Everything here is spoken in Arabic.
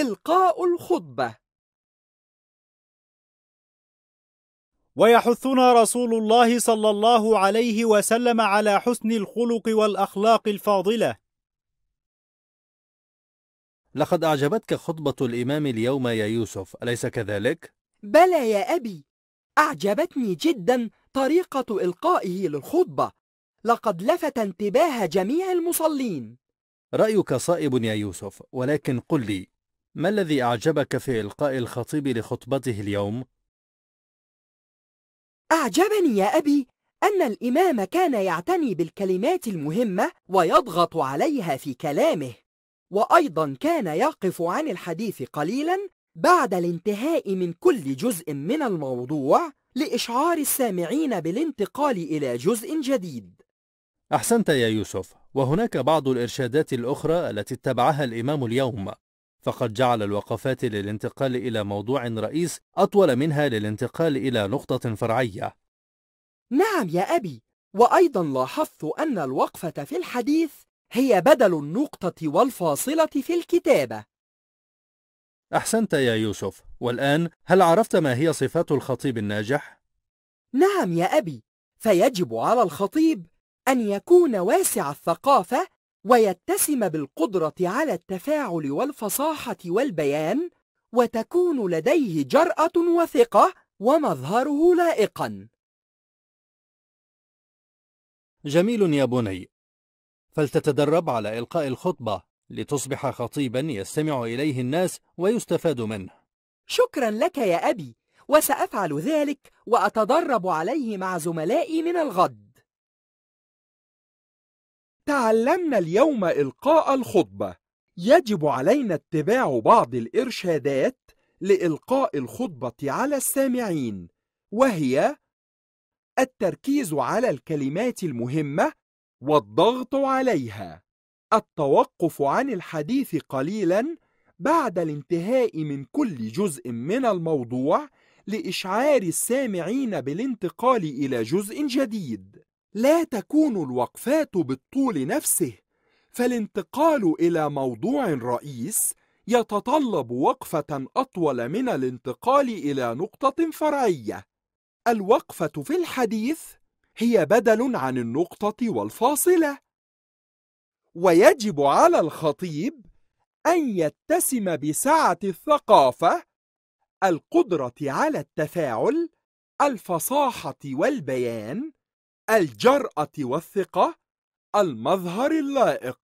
إلقاء الخطبة ويحثنا رسول الله صلى الله عليه وسلم على حسن الخلق والأخلاق الفاضلة لقد أعجبتك خطبة الإمام اليوم يا يوسف أليس كذلك؟ بلى يا أبي أعجبتني جدا طريقة إلقائه للخطبة لقد لفت انتباه جميع المصلين رأيك صائب يا يوسف ولكن قل لي ما الذي أعجبك في إلقاء الخطيب لخطبته اليوم؟ أعجبني يا أبي أن الإمام كان يعتني بالكلمات المهمة ويضغط عليها في كلامه وأيضا كان يقف عن الحديث قليلا بعد الانتهاء من كل جزء من الموضوع لإشعار السامعين بالانتقال إلى جزء جديد أحسنت يا يوسف وهناك بعض الإرشادات الأخرى التي اتبعها الإمام اليوم فقد جعل الوقفات للانتقال إلى موضوع رئيس أطول منها للانتقال إلى نقطة فرعية. نعم يا أبي، وأيضا لاحظت أن الوقفة في الحديث هي بدل النقطة والفاصلة في الكتابة. أحسنت يا يوسف، والآن هل عرفت ما هي صفات الخطيب الناجح؟ نعم يا أبي، فيجب على الخطيب أن يكون واسع الثقافة ويتسم بالقدرة على التفاعل والفصاحة والبيان وتكون لديه جرأة وثقة ومظهره لائقا جميل يا بني فلتتدرب على إلقاء الخطبة لتصبح خطيبا يستمع إليه الناس ويستفاد منه شكرا لك يا أبي وسأفعل ذلك وأتدرب عليه مع زملائي من الغد تعلمنا اليوم إلقاء الخطبة يجب علينا اتباع بعض الإرشادات لإلقاء الخطبة على السامعين وهي التركيز على الكلمات المهمة والضغط عليها التوقف عن الحديث قليلا بعد الانتهاء من كل جزء من الموضوع لإشعار السامعين بالانتقال إلى جزء جديد لا تكون الوقفات بالطول نفسه فالانتقال إلى موضوع رئيس يتطلب وقفة أطول من الانتقال إلى نقطة فرعية الوقفة في الحديث هي بدل عن النقطة والفاصلة ويجب على الخطيب أن يتسم بسعة الثقافة القدرة على التفاعل الفصاحة والبيان الجرأة والثقة المظهر اللائق